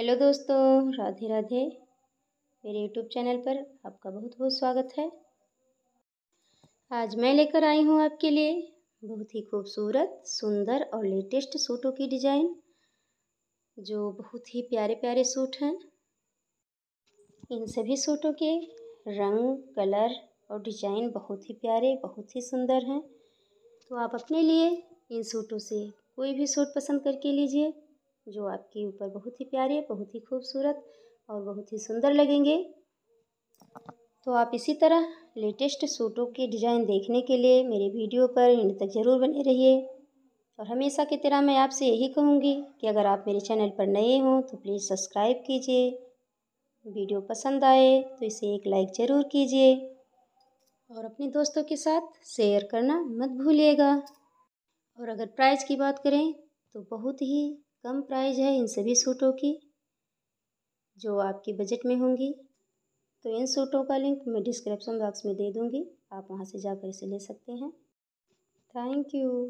hello दोस्तों राधे राधे मेरे YouTube channel पर आपका बहुत बहुत स्वागत है आज मैं लेकर आई हूँ आपके लिए बहुत ही खूबसूरत सुंदर और लेटेस्ट सूटों की डिज़ाइन जो बहुत ही प्यारे प्यारे सूट हैं इन सभी सूटों के रंग कलर और डिज़ाइन बहुत ही प्यारे बहुत ही सुंदर हैं तो आप अपने लिए इन सूटों से कोई भी सूट पसंद करके लीजिए जो आपके ऊपर बहुत ही प्यारे बहुत ही खूबसूरत और बहुत ही सुंदर लगेंगे तो आप इसी तरह लेटेस्ट सूटों के डिज़ाइन देखने के लिए मेरे वीडियो पर इन तक ज़रूर बने रहिए और हमेशा की तरह मैं आपसे यही कहूँगी कि अगर आप मेरे चैनल पर नए हों तो प्लीज़ सब्सक्राइब कीजिए वीडियो पसंद आए तो इसे एक लाइक ज़रूर कीजिए और अपने दोस्तों के साथ शेयर करना मत भूलिएगा और अगर प्राइस की बात करें तो बहुत ही कम प्राइज़ है इन सभी सूटों की जो आपके बजट में होंगी तो इन सूटों का लिंक मैं डिस्क्रिप्शन बॉक्स में दे दूँगी आप वहाँ से जाकर इसे ले सकते हैं थैंक यू